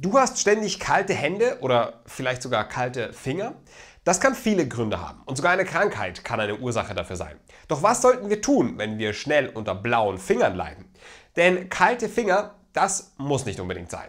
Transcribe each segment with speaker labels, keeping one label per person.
Speaker 1: Du hast ständig kalte Hände oder vielleicht sogar kalte Finger. Das kann viele Gründe haben und sogar eine Krankheit kann eine Ursache dafür sein. Doch was sollten wir tun, wenn wir schnell unter blauen Fingern leiden? Denn kalte Finger, das muss nicht unbedingt sein.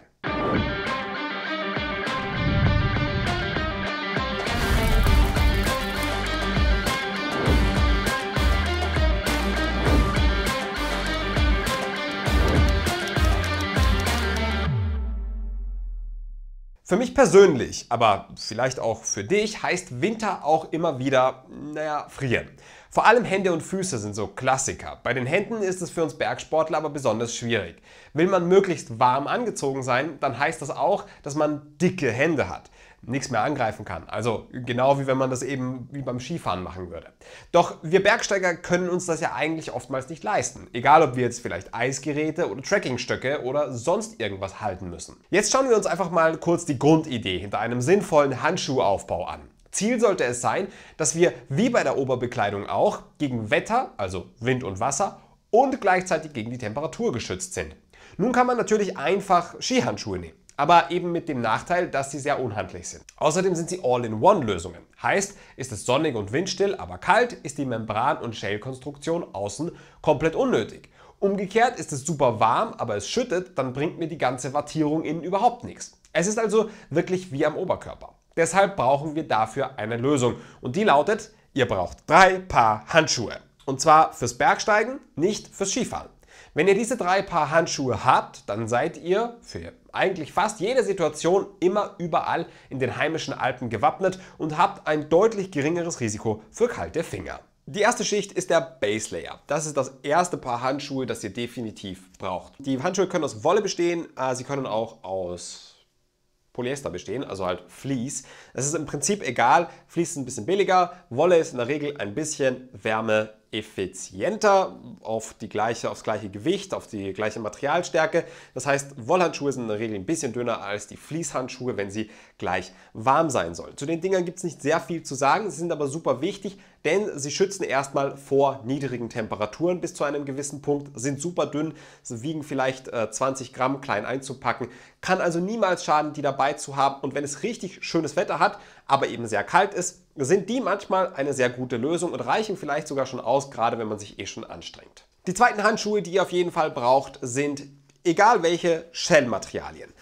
Speaker 1: Für mich persönlich, aber vielleicht auch für dich, heißt Winter auch immer wieder, naja, frieren. Vor allem Hände und Füße sind so Klassiker. Bei den Händen ist es für uns Bergsportler aber besonders schwierig. Will man möglichst warm angezogen sein, dann heißt das auch, dass man dicke Hände hat nichts mehr angreifen kann. Also genau wie wenn man das eben wie beim Skifahren machen würde. Doch wir Bergsteiger können uns das ja eigentlich oftmals nicht leisten. Egal, ob wir jetzt vielleicht Eisgeräte oder Trackingstöcke oder sonst irgendwas halten müssen. Jetzt schauen wir uns einfach mal kurz die Grundidee hinter einem sinnvollen Handschuhaufbau an. Ziel sollte es sein, dass wir wie bei der Oberbekleidung auch gegen Wetter, also Wind und Wasser, und gleichzeitig gegen die Temperatur geschützt sind. Nun kann man natürlich einfach Skihandschuhe nehmen aber eben mit dem Nachteil, dass sie sehr unhandlich sind. Außerdem sind sie All-in-One-Lösungen. Heißt, ist es sonnig und windstill, aber kalt, ist die Membran- und Shell-Konstruktion außen komplett unnötig. Umgekehrt ist es super warm, aber es schüttet, dann bringt mir die ganze Wattierung innen überhaupt nichts. Es ist also wirklich wie am Oberkörper. Deshalb brauchen wir dafür eine Lösung und die lautet, ihr braucht drei Paar Handschuhe. Und zwar fürs Bergsteigen, nicht fürs Skifahren. Wenn ihr diese drei Paar Handschuhe habt, dann seid ihr für eigentlich fast jede Situation immer überall in den heimischen Alpen gewappnet und habt ein deutlich geringeres Risiko für kalte Finger. Die erste Schicht ist der Base Layer. Das ist das erste Paar Handschuhe, das ihr definitiv braucht. Die Handschuhe können aus Wolle bestehen, äh, sie können auch aus Polyester bestehen, also halt Vlies. Es ist im Prinzip egal, Vlies ist ein bisschen billiger, Wolle ist in der Regel ein bisschen wärme effizienter auf die gleiche, aufs gleiche Gewicht, auf die gleiche Materialstärke. Das heißt, Wollhandschuhe sind in der Regel ein bisschen dünner als die Fließhandschuhe, wenn sie gleich warm sein sollen. Zu den Dingern gibt es nicht sehr viel zu sagen, sie sind aber super wichtig, denn sie schützen erstmal vor niedrigen Temperaturen bis zu einem gewissen Punkt, sind super dünn, sie wiegen vielleicht 20 äh, Gramm klein einzupacken, kann also niemals schaden, die dabei zu haben. Und wenn es richtig schönes Wetter hat, aber eben sehr kalt ist, sind die manchmal eine sehr gute Lösung und reichen vielleicht sogar schon aus, gerade wenn man sich eh schon anstrengt. Die zweiten Handschuhe, die ihr auf jeden Fall braucht, sind egal welche Shell-Materialien.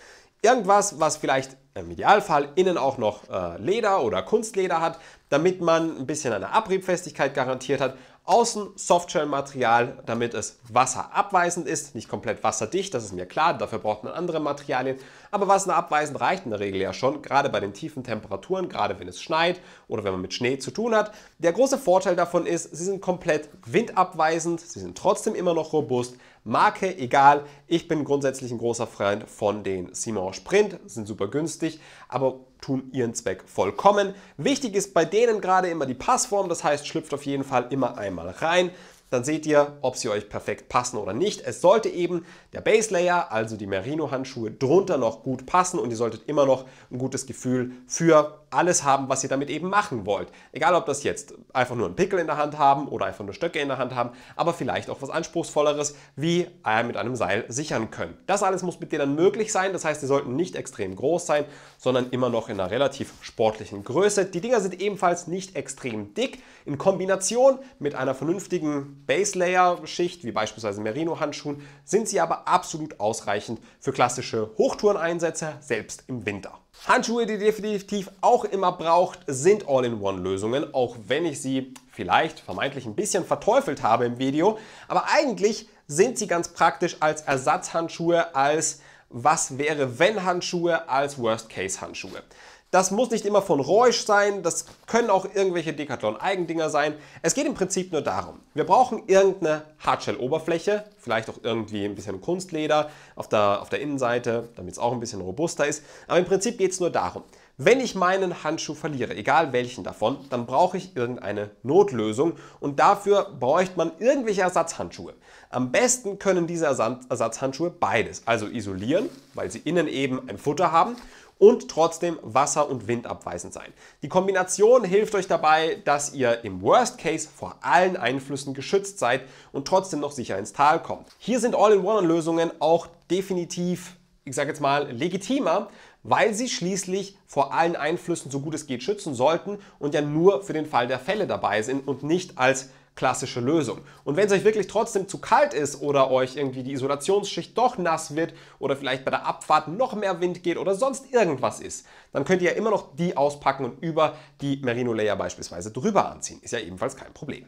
Speaker 1: Irgendwas, was vielleicht im Idealfall innen auch noch äh, Leder oder Kunstleder hat, damit man ein bisschen eine Abriebfestigkeit garantiert hat. Außen Softshell-Material, damit es wasserabweisend ist, nicht komplett wasserdicht, das ist mir klar, dafür braucht man andere Materialien, aber was nur abweisend reicht in der Regel ja schon, gerade bei den tiefen Temperaturen, gerade wenn es schneit oder wenn man mit Schnee zu tun hat. Der große Vorteil davon ist, sie sind komplett windabweisend, sie sind trotzdem immer noch robust. Marke, egal, ich bin grundsätzlich ein großer Freund von den Simon Sprint, sind super günstig, aber tun ihren Zweck vollkommen. Wichtig ist bei denen gerade immer die Passform, das heißt, schlüpft auf jeden Fall immer einmal rein dann seht ihr, ob sie euch perfekt passen oder nicht. Es sollte eben der Base Layer, also die Merino-Handschuhe, drunter noch gut passen und ihr solltet immer noch ein gutes Gefühl für alles haben, was ihr damit eben machen wollt. Egal, ob das jetzt einfach nur ein Pickel in der Hand haben oder einfach nur Stöcke in der Hand haben, aber vielleicht auch was Anspruchsvolleres wie Eier äh, mit einem Seil sichern können. Das alles muss mit dir dann möglich sein. Das heißt, sie sollten nicht extrem groß sein, sondern immer noch in einer relativ sportlichen Größe. Die Dinger sind ebenfalls nicht extrem dick. In Kombination mit einer vernünftigen Base-Layer-Schicht, wie beispielsweise Merino-Handschuhen, sind sie aber absolut ausreichend für klassische Hochtoureneinsätze, selbst im Winter. Handschuhe, die ihr definitiv auch immer braucht, sind All-in-One-Lösungen, auch wenn ich sie vielleicht vermeintlich ein bisschen verteufelt habe im Video. Aber eigentlich sind sie ganz praktisch als Ersatzhandschuhe, als was wäre wenn Handschuhe, als Worst-Case-Handschuhe. Das muss nicht immer von Räusch sein, das können auch irgendwelche Decathlon-Eigendinger sein. Es geht im Prinzip nur darum, wir brauchen irgendeine Hardshell-Oberfläche, vielleicht auch irgendwie ein bisschen Kunstleder auf der, auf der Innenseite, damit es auch ein bisschen robuster ist. Aber im Prinzip geht es nur darum, wenn ich meinen Handschuh verliere, egal welchen davon, dann brauche ich irgendeine Notlösung und dafür bräuchte man irgendwelche Ersatzhandschuhe. Am besten können diese Ersatzhandschuhe beides, also isolieren, weil sie innen eben ein Futter haben und trotzdem wasser- und windabweisend sein. Die Kombination hilft euch dabei, dass ihr im Worst Case vor allen Einflüssen geschützt seid und trotzdem noch sicher ins Tal kommt. Hier sind All-in-One-Lösungen auch definitiv, ich sage jetzt mal, legitimer, weil sie schließlich vor allen Einflüssen so gut es geht schützen sollten und ja nur für den Fall der Fälle dabei sind und nicht als klassische Lösung. Und wenn es euch wirklich trotzdem zu kalt ist oder euch irgendwie die Isolationsschicht doch nass wird oder vielleicht bei der Abfahrt noch mehr Wind geht oder sonst irgendwas ist, dann könnt ihr ja immer noch die auspacken und über die Merino Layer beispielsweise drüber anziehen. Ist ja ebenfalls kein Problem.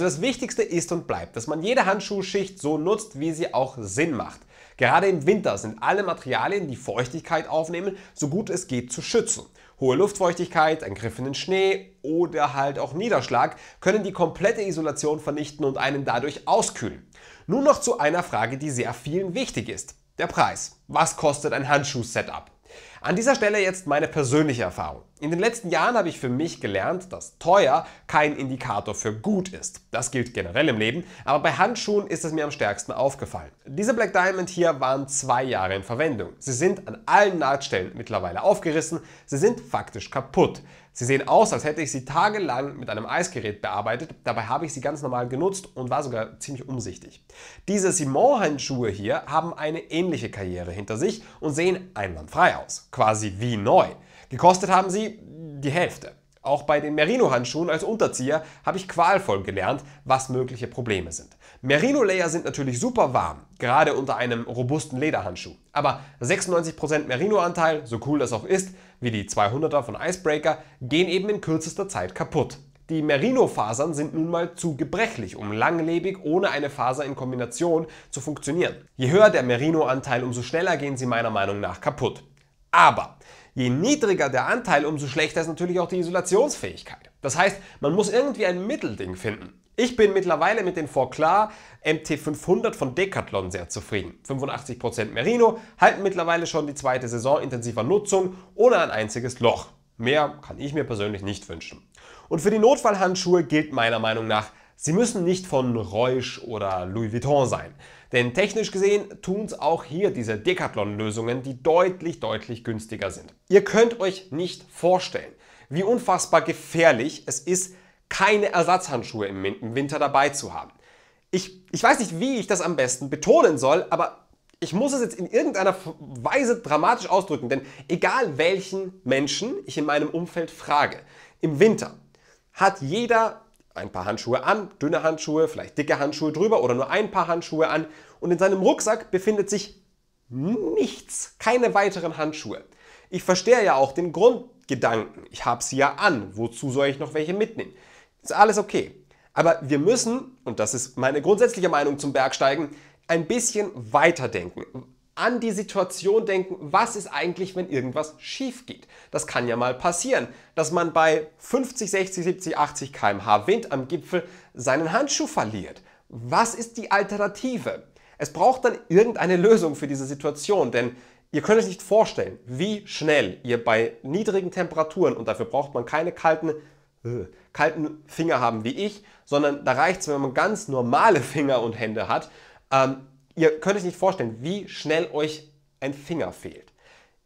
Speaker 1: Also das Wichtigste ist und bleibt, dass man jede Handschuhschicht so nutzt, wie sie auch Sinn macht. Gerade im Winter sind alle Materialien, die Feuchtigkeit aufnehmen, so gut es geht zu schützen. Hohe Luftfeuchtigkeit, ein Griff Schnee oder halt auch Niederschlag können die komplette Isolation vernichten und einen dadurch auskühlen. Nun noch zu einer Frage, die sehr vielen wichtig ist. Der Preis. Was kostet ein Handschuh-Setup? An dieser Stelle jetzt meine persönliche Erfahrung. In den letzten Jahren habe ich für mich gelernt, dass teuer kein Indikator für gut ist. Das gilt generell im Leben, aber bei Handschuhen ist es mir am stärksten aufgefallen. Diese Black Diamond hier waren zwei Jahre in Verwendung. Sie sind an allen Nahtstellen mittlerweile aufgerissen, sie sind faktisch kaputt. Sie sehen aus, als hätte ich sie tagelang mit einem Eisgerät bearbeitet. Dabei habe ich sie ganz normal genutzt und war sogar ziemlich umsichtig. Diese Simon-Handschuhe hier haben eine ähnliche Karriere hinter sich und sehen einwandfrei aus. Quasi wie neu. Gekostet haben sie die Hälfte. Auch bei den Merino-Handschuhen als Unterzieher habe ich qualvoll gelernt, was mögliche Probleme sind. Merino-Layer sind natürlich super warm, gerade unter einem robusten Lederhandschuh. Aber 96% Merino-Anteil, so cool das auch ist, wie die 200er von Icebreaker, gehen eben in kürzester Zeit kaputt. Die Merino-Fasern sind nun mal zu gebrechlich, um langlebig ohne eine Faser in Kombination zu funktionieren. Je höher der Merino-Anteil, umso schneller gehen sie meiner Meinung nach kaputt. Aber je niedriger der Anteil, umso schlechter ist natürlich auch die Isolationsfähigkeit. Das heißt, man muss irgendwie ein Mittelding finden. Ich bin mittlerweile mit den Forklar MT500 von Decathlon sehr zufrieden. 85% Merino halten mittlerweile schon die zweite Saison intensiver Nutzung ohne ein einziges Loch. Mehr kann ich mir persönlich nicht wünschen. Und für die Notfallhandschuhe gilt meiner Meinung nach, sie müssen nicht von Reusch oder Louis Vuitton sein. Denn technisch gesehen tun es auch hier diese Decathlon-Lösungen, die deutlich, deutlich günstiger sind. Ihr könnt euch nicht vorstellen, wie unfassbar gefährlich es ist, keine Ersatzhandschuhe im Winter dabei zu haben. Ich, ich weiß nicht, wie ich das am besten betonen soll, aber ich muss es jetzt in irgendeiner Weise dramatisch ausdrücken, denn egal welchen Menschen ich in meinem Umfeld frage, im Winter hat jeder ein paar Handschuhe an, dünne Handschuhe, vielleicht dicke Handschuhe drüber oder nur ein paar Handschuhe an und in seinem Rucksack befindet sich nichts, keine weiteren Handschuhe. Ich verstehe ja auch den Grundgedanken, ich habe sie ja an, wozu soll ich noch welche mitnehmen? Ist alles okay. Aber wir müssen, und das ist meine grundsätzliche Meinung zum Bergsteigen, ein bisschen weiterdenken. An die Situation denken, was ist eigentlich, wenn irgendwas schief geht? Das kann ja mal passieren, dass man bei 50, 60, 70, 80 km/h Wind am Gipfel seinen Handschuh verliert. Was ist die Alternative? Es braucht dann irgendeine Lösung für diese Situation, denn Ihr könnt euch nicht vorstellen, wie schnell ihr bei niedrigen Temperaturen, und dafür braucht man keine kalten, äh, kalten Finger haben wie ich, sondern da reicht es, wenn man ganz normale Finger und Hände hat. Ähm, ihr könnt euch nicht vorstellen, wie schnell euch ein Finger fehlt.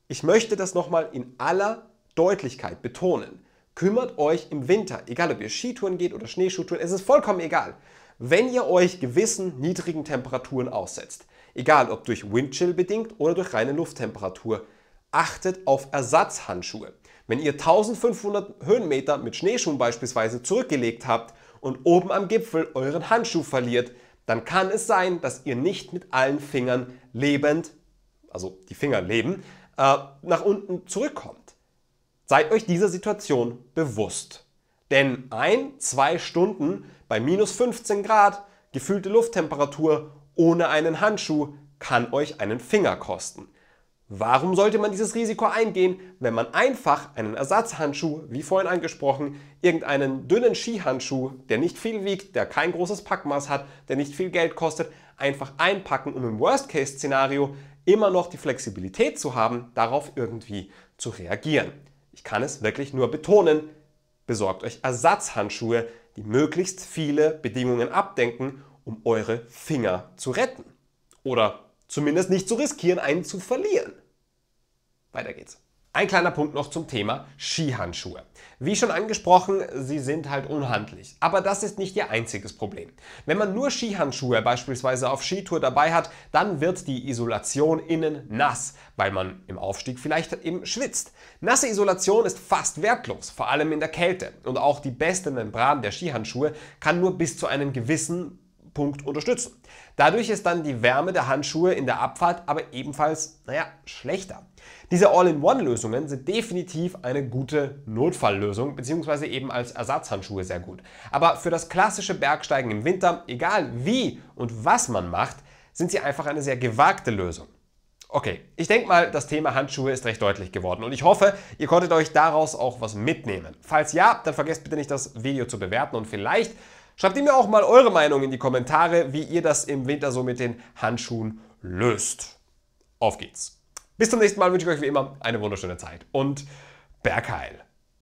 Speaker 1: Ich möchte das nochmal in aller Deutlichkeit betonen. Kümmert euch im Winter, egal ob ihr Skitouren geht oder Schneeschuhtouren, es ist vollkommen egal. Wenn ihr euch gewissen niedrigen Temperaturen aussetzt, egal ob durch Windchill bedingt oder durch reine Lufttemperatur, Achtet auf Ersatzhandschuhe. Wenn ihr 1500 Höhenmeter mit Schneeschuhen beispielsweise zurückgelegt habt und oben am Gipfel euren Handschuh verliert, dann kann es sein, dass ihr nicht mit allen Fingern lebend, also die Finger leben, äh, nach unten zurückkommt. Seid euch dieser Situation bewusst. Denn ein, zwei Stunden bei minus 15 Grad, gefühlte Lufttemperatur ohne einen Handschuh kann euch einen Finger kosten. Warum sollte man dieses Risiko eingehen, wenn man einfach einen Ersatzhandschuh, wie vorhin angesprochen, irgendeinen dünnen Skihandschuh, der nicht viel wiegt, der kein großes Packmaß hat, der nicht viel Geld kostet, einfach einpacken, um im Worst-Case-Szenario immer noch die Flexibilität zu haben, darauf irgendwie zu reagieren. Ich kann es wirklich nur betonen, besorgt euch Ersatzhandschuhe, die möglichst viele Bedingungen abdenken, um eure Finger zu retten. Oder zumindest nicht zu riskieren, einen zu verlieren. Weiter geht's. Ein kleiner Punkt noch zum Thema Skihandschuhe. Wie schon angesprochen, sie sind halt unhandlich. Aber das ist nicht ihr einziges Problem. Wenn man nur Skihandschuhe beispielsweise auf Skitour dabei hat, dann wird die Isolation innen nass, weil man im Aufstieg vielleicht eben schwitzt. Nasse Isolation ist fast wertlos, vor allem in der Kälte. Und auch die beste Membran der Skihandschuhe kann nur bis zu einem gewissen Punkt unterstützen. Dadurch ist dann die Wärme der Handschuhe in der Abfahrt aber ebenfalls, naja, schlechter. Diese All-in-One-Lösungen sind definitiv eine gute Notfalllösung, beziehungsweise eben als Ersatzhandschuhe sehr gut. Aber für das klassische Bergsteigen im Winter, egal wie und was man macht, sind sie einfach eine sehr gewagte Lösung. Okay, ich denke mal, das Thema Handschuhe ist recht deutlich geworden und ich hoffe, ihr konntet euch daraus auch was mitnehmen. Falls ja, dann vergesst bitte nicht, das Video zu bewerten und vielleicht Schreibt ihr mir auch mal eure Meinung in die Kommentare, wie ihr das im Winter so mit den Handschuhen löst. Auf geht's. Bis zum nächsten Mal wünsche ich euch wie immer eine wunderschöne Zeit und Bergheil.